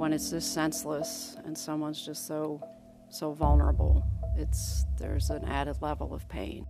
when it's just senseless and someone's just so so vulnerable, it's there's an added level of pain.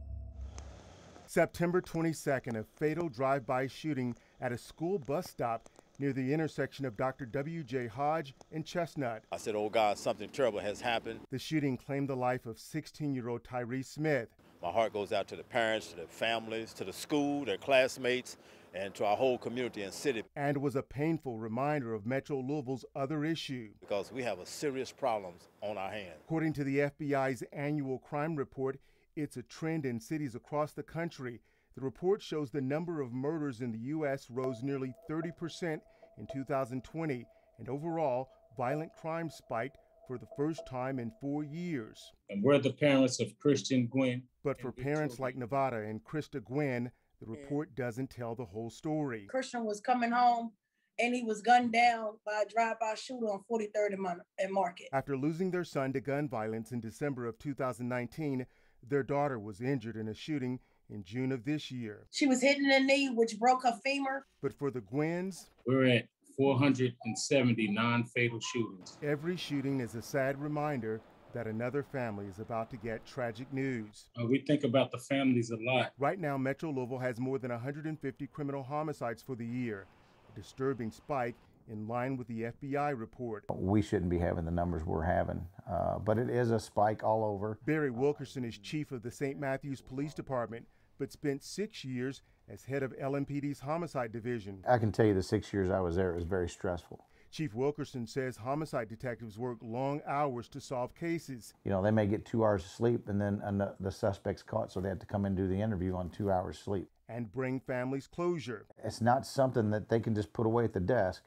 September 22nd, a fatal drive-by shooting at a school bus stop near the intersection of Dr. W.J. Hodge and Chestnut. I said, Oh God, something terrible has happened. The shooting claimed the life of 16 year old Tyree Smith. My heart goes out to the parents, to the families, to the school, their classmates, and to our whole community and city. And was a painful reminder of Metro Louisville's other issue. Because we have a serious problems on our hands. According to the FBI's annual crime report, it's a trend in cities across the country. The report shows the number of murders in the U.S. rose nearly 30% in 2020, and overall, violent crime spiked for the first time in four years. And we're the parents of Christian Gwynn. But for parents like Nevada and Krista Gwynn, the report doesn't tell the whole story. Christian was coming home and he was gunned down by a drive-by shooter on 43rd and, and Market. After losing their son to gun violence in December of 2019, their daughter was injured in a shooting in June of this year. She was hit in the knee, which broke her femur. But for the Gwens, we're at 470 non fatal shootings. Every shooting is a sad reminder that another family is about to get tragic news. Uh, we think about the families a lot. Right now, Metro Louisville has more than 150 criminal homicides for the year, a disturbing spike in line with the FBI report. We shouldn't be having the numbers we're having, uh, but it is a spike all over. Barry Wilkerson is chief of the St. Matthews Police Department, but spent six years as head of LMPD's homicide division. I can tell you the six years I was there, it was very stressful. Chief Wilkerson says homicide detectives work long hours to solve cases. You know, they may get two hours of sleep and then the, the suspect's caught, so they have to come and do the interview on two hours sleep. And bring families closure. It's not something that they can just put away at the desk.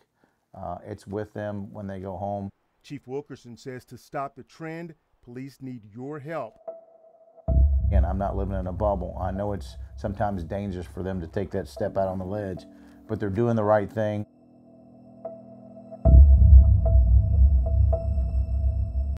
Uh, it's with them when they go home. Chief Wilkerson says to stop the trend, police need your help. And I'm not living in a bubble. I know it's sometimes dangerous for them to take that step out on the ledge, but they're doing the right thing.